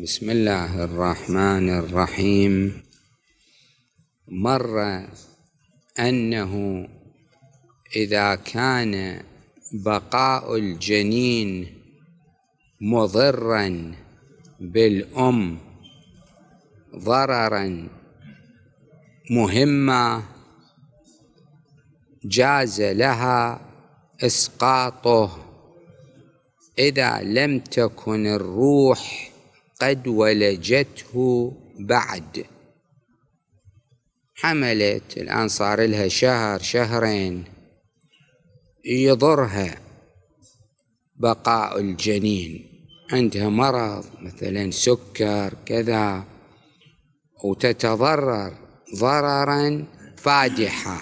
بسم الله الرحمن الرحيم مر أنه إذا كان بقاء الجنين مضرا بالأم ضررا مهما جاز لها إسقاطه إذا لم تكن الروح قد ولجته بعد حملت الآن صار لها شهر شهرين يضرها بقاء الجنين عندها مرض مثلا سكر كذا وتتضرر ضررا فادحا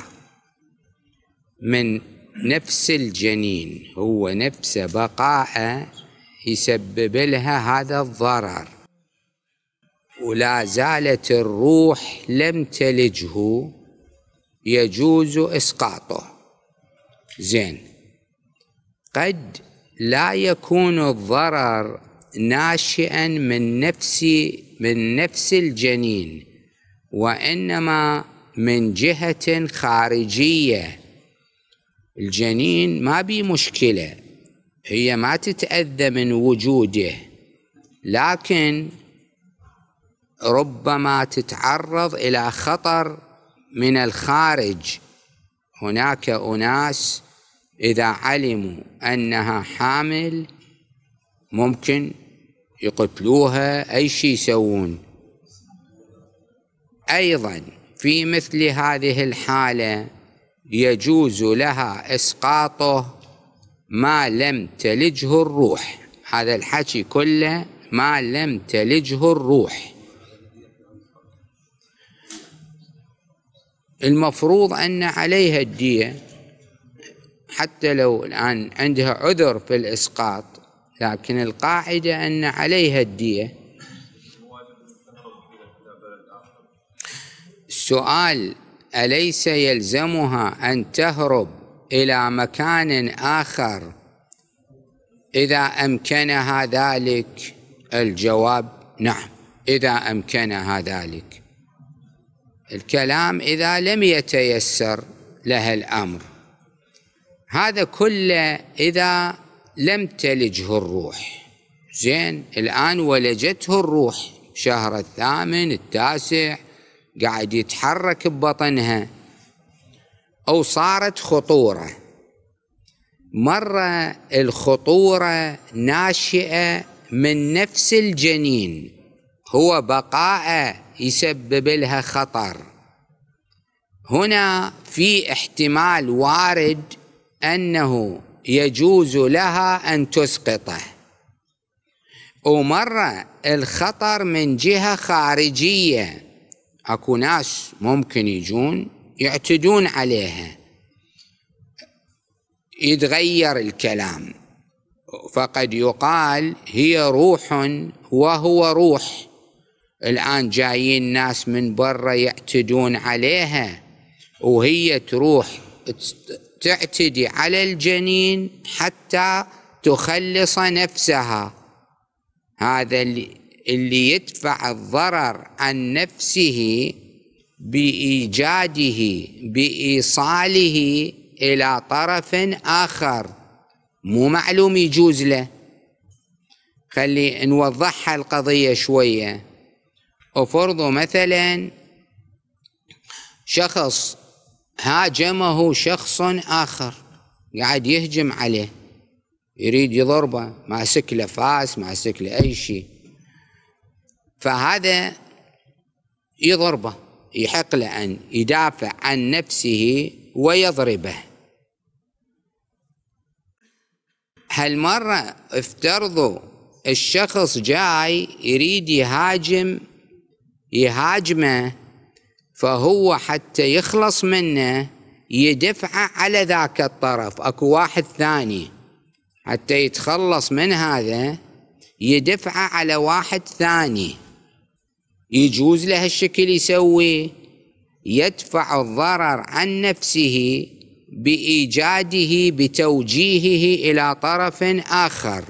من نفس الجنين هو نفس بقاء يسبب لها هذا الضرر ولا زالت الروح لم تلجه يجوز إسقاطه زين قد لا يكون الضرر ناشئا من نفس من نفس الجنين وإنما من جهة خارجية الجنين ما بي مشكله هي ما تتأذى من وجوده لكن ربما تتعرض إلى خطر من الخارج هناك أناس إذا علموا أنها حامل ممكن يقتلوها أي شيء يسوون أيضا في مثل هذه الحالة يجوز لها إسقاطه ما لم تلجه الروح هذا الحكي كله ما لم تلجه الروح المفروض أن عليها الدية حتى لو الآن عندها عذر في الإسقاط لكن القاعدة أن عليها الدية السؤال أليس يلزمها أن تهرب إلى مكان آخر إذا أمكنها ذلك الجواب نعم إذا أمكنها ذلك الكلام إذا لم يتيسر لها الأمر هذا كله إذا لم تلجه الروح زين الآن ولجته الروح شهر الثامن التاسع قاعد يتحرك ببطنها أو صارت خطورة مرة الخطورة ناشئة من نفس الجنين هو بقاء يسبب لها خطر هنا في احتمال وارد أنه يجوز لها أن تسقطه ومرة الخطر من جهة خارجية أكو ناس ممكن يجون يعتدون عليها يتغير الكلام فقد يقال هي روح وهو روح الآن جايين ناس من برا يعتدون عليها وهي تروح تعتدي على الجنين حتى تخلص نفسها هذا اللي يدفع الضرر عن نفسه بايجاده بايصاله الى طرف اخر مو معلوم يجوز له خلي نوضحها القضيه شويه افرضوا مثلا شخص هاجمه شخص اخر قاعد يهجم عليه يريد يضربه ماسك له فاس ماسك له اي شيء فهذا يضربه يحق له أن يدافع عن نفسه ويضربه هالمرة افترضوا الشخص جاي يريد يهاجم يهاجمه فهو حتى يخلص منه يدفعه على ذاك الطرف اكو واحد ثاني حتى يتخلص من هذا يدفعه على واحد ثاني يجوز له الشكل يسويه يدفع الضرر عن نفسه بإيجاده بتوجيهه إلى طرف آخر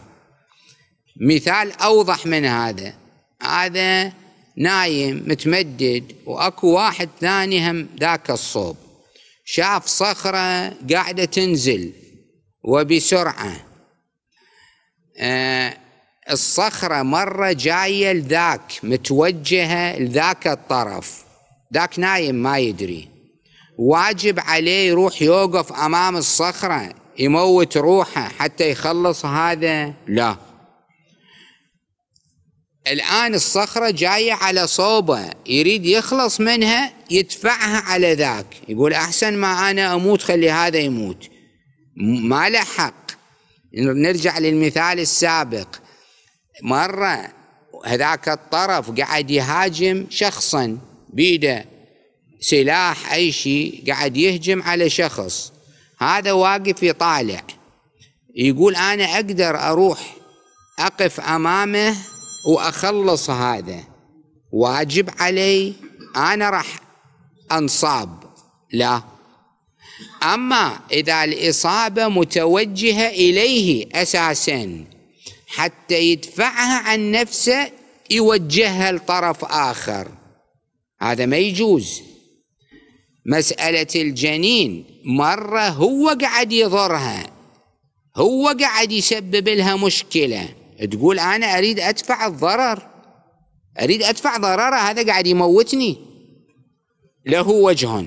مثال أوضح من هذا هذا نايم متمدد وأكو واحد ثاني هم ذاك الصوب شاف صخرة قاعدة تنزل وبسرعة آه الصخرة مرة جاية لذاك متوجهة لذاك الطرف ذاك نايم ما يدري واجب عليه يروح يوقف أمام الصخرة يموت روحه حتى يخلص هذا لا الآن الصخرة جاية على صوبة يريد يخلص منها يدفعها على ذاك يقول أحسن ما أنا أموت خلي هذا يموت ما له حق نرجع للمثال السابق مرة هذاك الطرف قاعد يهاجم شخصا بيده سلاح أي شيء قاعد يهجم على شخص هذا واقف يطالع يقول أنا أقدر أروح أقف أمامه وأخلص هذا واجب علي أنا راح أنصاب لا أما إذا الإصابة متوجهة إليه أساساً حتى يدفعها عن نفسه يوجهها لطرف آخر هذا ما يجوز مسألة الجنين مرة هو قاعد يضرها هو قاعد يسبب لها مشكلة تقول أنا أريد أدفع الضرر أريد أدفع ضرره هذا قاعد يموتني له وجه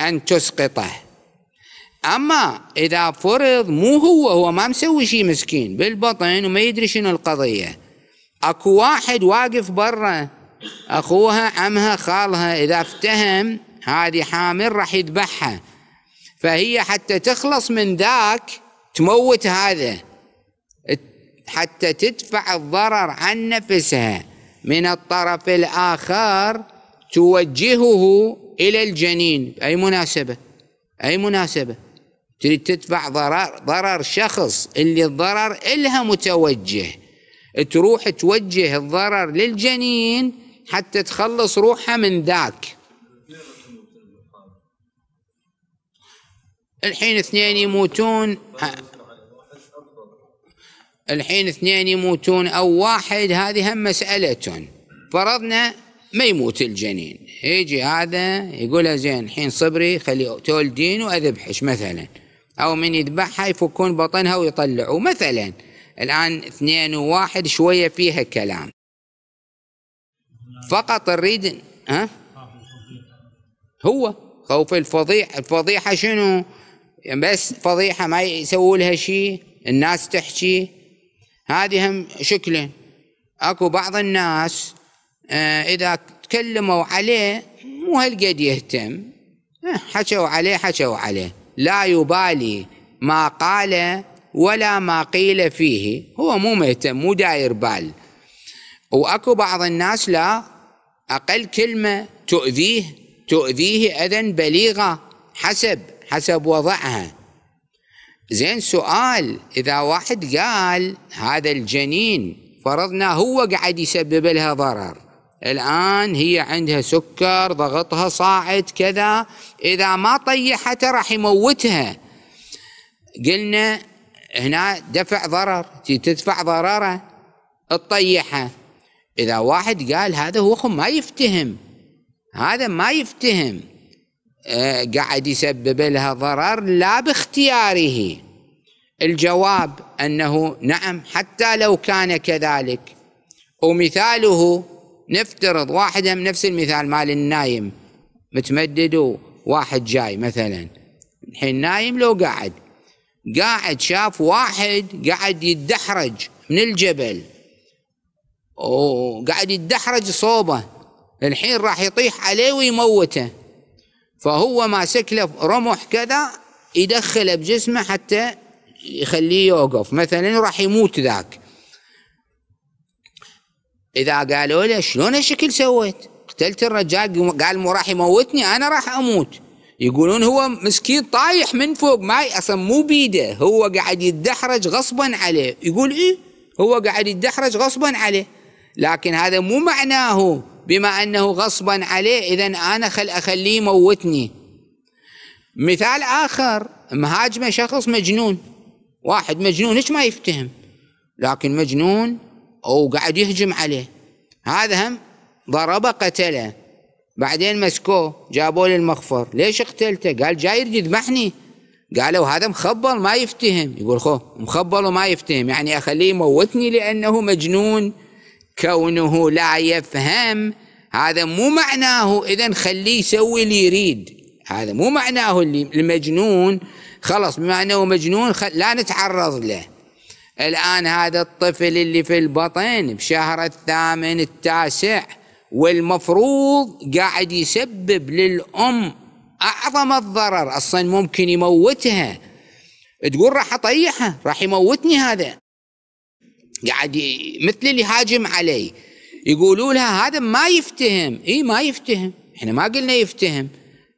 أن تسقطه اما اذا فرض مو هو هو ما مسوي شيء مسكين بالبطن وما يدري شنو القضيه اكو واحد واقف برا اخوها عمها خالها اذا افتهم هذه حامل راح يذبحها فهي حتى تخلص من ذاك تموت هذا حتى تدفع الضرر عن نفسها من الطرف الاخر توجهه الى الجنين اي مناسبه اي مناسبه تريد تدفع ضرر ضرر شخص اللي الضرر إلها متوجه تروح توجه الضرر للجنين حتى تخلص روحها من ذاك الحين اثنين يموتون الحين اثنين يموتون او واحد هذه هم مسألة فرضنا ما يموت الجنين يجي هذا يقول زين الحين صبري خلي تولدين واذبحش مثلا او من يذبحها يفكون بطنها ويطلعوا مثلا الان اثنين وواحد شويه فيها كلام فقط نريد ها هو خوف الفضيحه الفضيحه شنو بس فضيحه ما يسووا لها شيء الناس تحكي هذه هم شكلة اكو بعض الناس آه، اذا تكلموا عليه مو هالقد يهتم آه، حكوا عليه حكوا عليه لا يبالي ما قال ولا ما قيل فيه هو مو مهتم مو داير بال واكو بعض الناس لا اقل كلمه تؤذيه تؤذيه اذى بليغه حسب حسب وضعها زين سؤال اذا واحد قال هذا الجنين فرضنا هو قاعد يسبب لها ضرر الآن هي عندها سكر ضغطها صاعد كذا إذا ما طيحته راح يموتها قلنا هنا دفع ضرر تدفع ضرره تطيحه إذا واحد قال هذا هو ما يفتهم هذا ما يفتهم آه قاعد يسبب لها ضرر لا باختياره الجواب أنه نعم حتى لو كان كذلك ومثاله نفترض واحدة من نفس المثال مال النايم متمدد وواحد جاي مثلا الحين نايم لو قاعد قاعد شاف واحد قاعد يدحرج من الجبل وقاعد يدحرج صوبه الحين راح يطيح عليه ويموته فهو ماسك له رمح كذا يدخله بجسمه حتى يخليه يوقف مثلا راح يموت ذاك اذا قالوا له شلون هالشكل سويت؟ قتلت الرجال قال مو راح يموتني انا راح اموت يقولون هو مسكين طايح من فوق ماي اصلا مو بيده هو قاعد يدحرج غصبا عليه يقول ايه هو قاعد يدحرج غصبا عليه لكن هذا مو معناه بما انه غصبا عليه اذا انا خل اخليه يموتني مثال اخر مهاجمه شخص مجنون واحد مجنون ايش ما يفتهم لكن مجنون او قاعد يهجم عليه هذا هم ضربه قتله بعدين مسكوه جابوه للمخفر ليش قتلته قال جاي يريد يذبحني قالوا هذا مخبل ما يفتهم يقول خو مخبل وما يفتهم يعني اخليه يموتني لانه مجنون كونه لا يفهم هذا مو معناه اذا خليه يسوي اللي يريد هذا مو معناه اللي المجنون خلص بما انه مجنون لا نتعرض له الآن هذا الطفل اللي في البطن بشهر الثامن التاسع والمفروض قاعد يسبب للأم أعظم الضرر أصلا ممكن يموتها تقول راح أطيحه راح يموتني هذا قاعد مثل اللي هاجم علي يقولوا لها هذا ما يفتهم اي ما يفتهم احنا ما قلنا يفتهم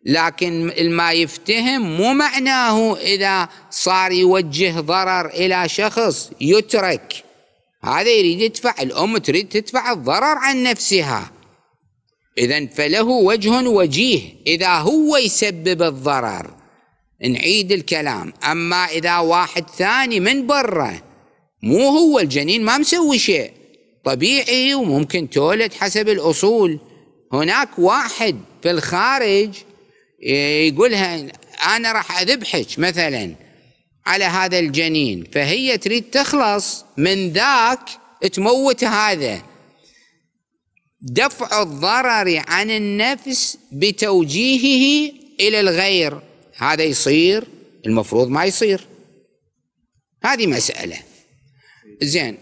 لكن ما يفتهم مو معناه إذا صار يوجه ضرر إلى شخص يترك هذا يريد يدفع الأم تريد تدفع الضرر عن نفسها إذا فله وجه وجيه إذا هو يسبب الضرر نعيد الكلام أما إذا واحد ثاني من برا مو هو الجنين ما مسوي شيء طبيعي وممكن تولد حسب الأصول هناك واحد في الخارج يقولها انا راح اذبحك مثلا على هذا الجنين فهي تريد تخلص من ذاك تموت هذا دفع الضرر عن النفس بتوجيهه الى الغير هذا يصير المفروض ما يصير هذه مساله زين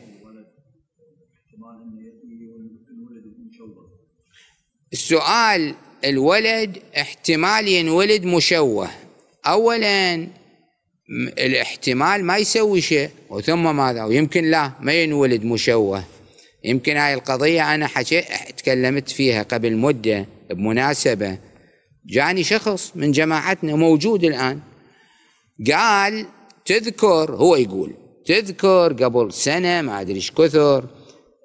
السؤال الولد احتمال ينولد مشوه اولا الاحتمال ما يسوي شيء وثم ماذا ويمكن لا ما ينولد مشوه يمكن هاي القضية أنا حكيت تكلمت فيها قبل مدة بمناسبة جاني شخص من جماعتنا موجود الآن قال تذكر هو يقول تذكر قبل سنة ما أدري إيش كثر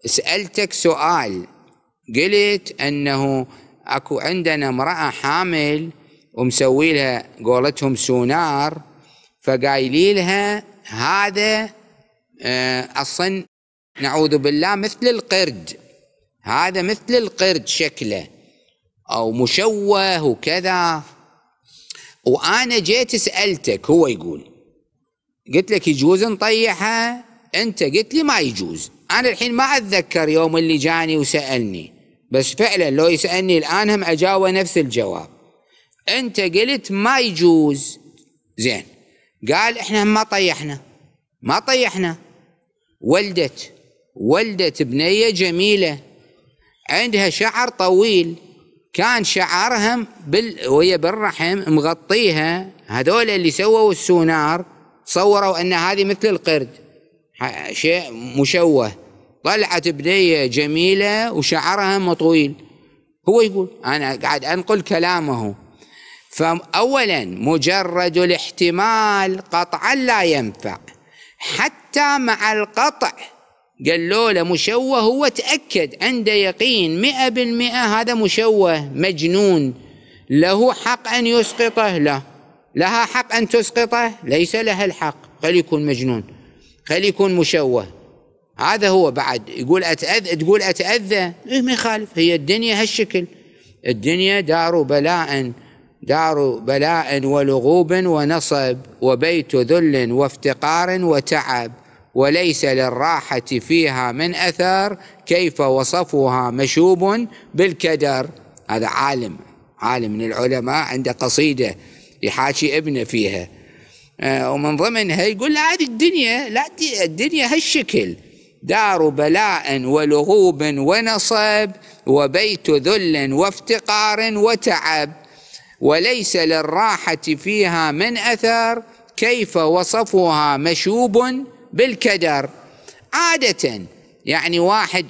سألتك سؤال قلت أنه اكو عندنا امراه حامل ومسوي لها قولتهم سونار فقايلي لها هذا اصلا آه، نعوذ بالله مثل القرد هذا مثل القرد شكله او مشوه وكذا وانا جيت سالتك هو يقول قلت لك يجوز نطيحها انت قلت لي ما يجوز انا الحين ما اتذكر يوم اللي جاني وسالني بس فعلا لو يسألني الآن هم أجاوب نفس الجواب أنت قلت ما يجوز زين قال إحنا ما طيحنا ما طيحنا ولدت ولدت بنية جميلة عندها شعر طويل كان شعرهم بال... وهي بالرحم مغطيها هذول اللي سووا السونار صوروا ان هذه مثل القرد شيء مشوه طلعت بنيه جميلة وشعرها مطويل هو يقول أنا قاعد أنقل كلامه فأولا مجرد الاحتمال قطعا لا ينفع حتى مع القطع قال له له مشوه هو تأكد عنده يقين مئة بالمئة هذا مشوه مجنون له حق أن يسقطه لا لها حق أن تسقطه ليس لها الحق خلي يكون مجنون خلي يكون مشوه هذا هو بعد يقول أتأذى تقول أتأذى إيه ما يخالف هي الدنيا هالشكل الدنيا دار بلاء دار بلاء ولغوب ونصب وبيت ذل وافتقار وتعب وليس للراحة فيها من أثر كيف وصفها مشوب بالكدر هذا عالم عالم من العلماء عنده قصيدة يحاكي ابنه فيها آه، ومن ضمنها يقول هذه الدنيا لا الدنيا هالشكل دار بلاء ولغوب ونصب وبيت ذل وافتقار وتعب وليس للراحه فيها من اثر كيف وصفها مشوب بالكدر عاده يعني واحد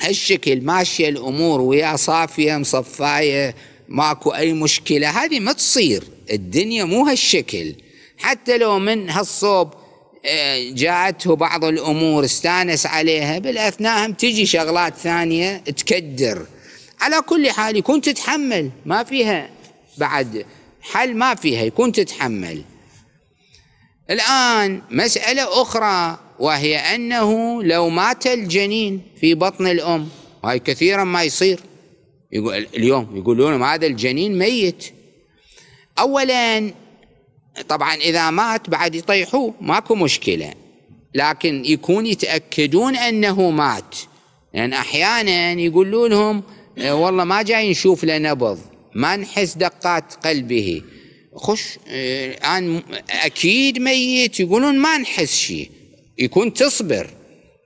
هالشكل ماشيه الامور ويا صافيه مصفايه ماكو اي مشكله هذه ما تصير الدنيا مو هالشكل حتى لو من هالصوب جاءته بعض الامور استانس عليها بالاثناء هم تجي شغلات ثانيه تكدر على كل حال يكون تتحمل ما فيها بعد حل ما فيها يكون تتحمل الان مساله اخرى وهي انه لو مات الجنين في بطن الام هاي كثيرا ما يصير يقول اليوم يقولون هذا الجنين ميت اولا طبعا إذا مات بعد يطيحوه ماكو مشكلة لكن يكون يتأكدون أنه مات لأن يعني أحيانا يقولوا لهم إيه، والله ما جاي نشوف له نبض ما نحس دقات قلبه خش الآن إيه، أكيد ميت يقولون ما نحس شيء يكون تصبر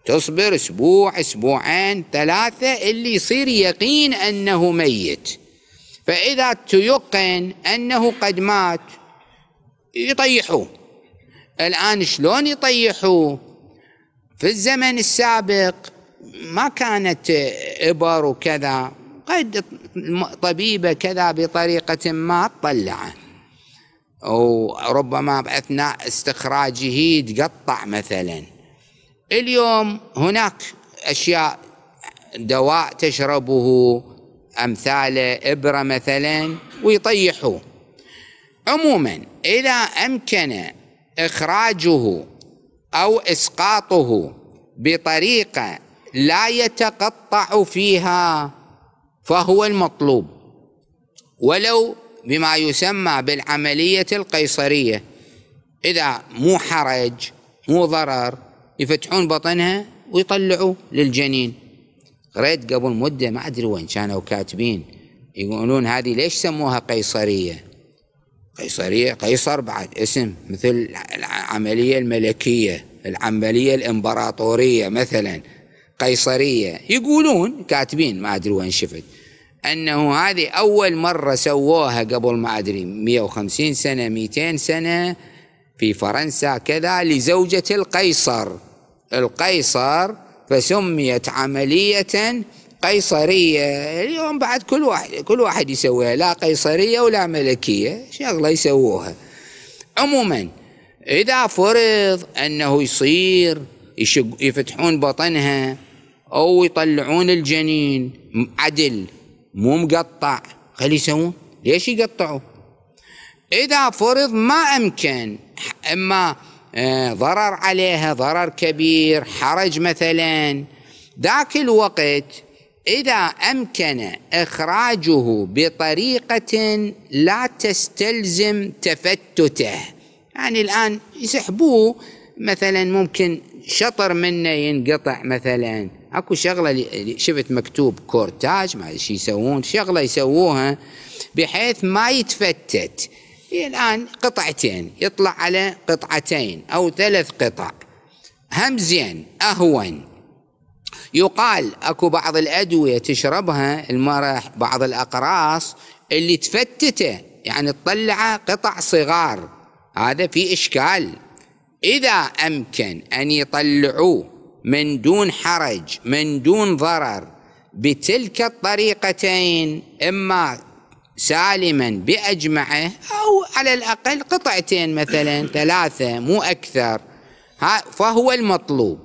تصبر أسبوع أسبوعين ثلاثة اللي يصير يقين أنه ميت فإذا تيقن أنه قد مات يطيحوه الآن شلون يطيحوه في الزمن السابق ما كانت إبر وكذا قد طبيبة كذا بطريقة ما أو وربما أثناء استخراجه تقطع مثلا اليوم هناك أشياء دواء تشربه أمثال إبرة مثلا ويطيحوه عموما إذا أمكن إخراجه أو إسقاطه بطريقة لا يتقطع فيها فهو المطلوب ولو بما يسمى بالعملية القيصرية إذا مو حرج مو ضرر يفتحون بطنها ويطلعوا للجنين قريت قبل مدة ما أدري وين كانوا كاتبين يقولون هذه ليش سموها قيصرية قيصرية قيصر بعد اسم مثل العملية الملكية العملية الإمبراطورية مثلا قيصرية يقولون كاتبين ما أدري وين شفت أنه هذه أول مرة سووها قبل ما أدري 150 سنة 200 سنة في فرنسا كذا لزوجة القيصر القيصر فسميت عملية قيصرية اليوم بعد كل واحد كل واحد يسويها لا قيصرية ولا ملكية شغلة يسووها عموما إذا فرض أنه يصير يفتحون بطنها أو يطلعون الجنين عدل مو مقطع خلي يسوون ليش يقطعوا إذا فرض ما أمكن إما آه، ضرر عليها ضرر كبير حرج مثلا ذاك الوقت إذا أمكن إخراجه بطريقة لا تستلزم تفتته يعني الآن يسحبوه مثلا ممكن شطر منه ينقطع مثلا اكو شغله شفت مكتوب كورتاج ما شو يسوون شغله يسووها بحيث ما يتفتت الان قطعتين يطلع على قطعتين او ثلاث قطع هم زين اهون يقال اكو بعض الادويه تشربها المرح بعض الاقراص اللي تفتته يعني تطلعه قطع صغار هذا في اشكال اذا امكن ان يطلعوه من دون حرج من دون ضرر بتلك الطريقتين اما سالما باجمعه او على الاقل قطعتين مثلا ثلاثه مو اكثر فهو المطلوب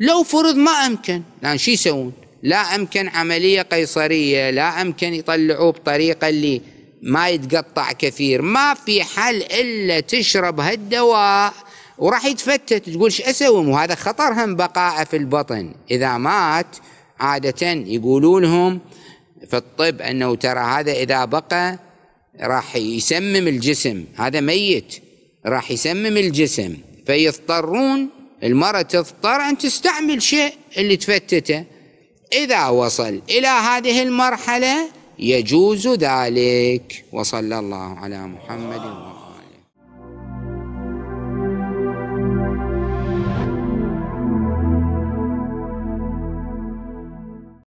لو فرض ما أمكن الآن شو يسوون لا أمكن عملية قيصرية لا أمكن يطلعوه بطريقة اللي ما يتقطع كثير ما في حل إلا تشرب هالدواء وراح يتفتت تقول ايش اسوي وهذا خطر هم بقائه في البطن اذا مات عاده يقولوا لهم في الطب انه ترى هذا اذا بقى راح يسمم الجسم هذا ميت راح يسمم الجسم فيضطرون المرأة تضطر أن تستعمل شيء اللي تفتته إذا وصل إلى هذه المرحلة يجوز ذلك وصلى الله على محمد وعلى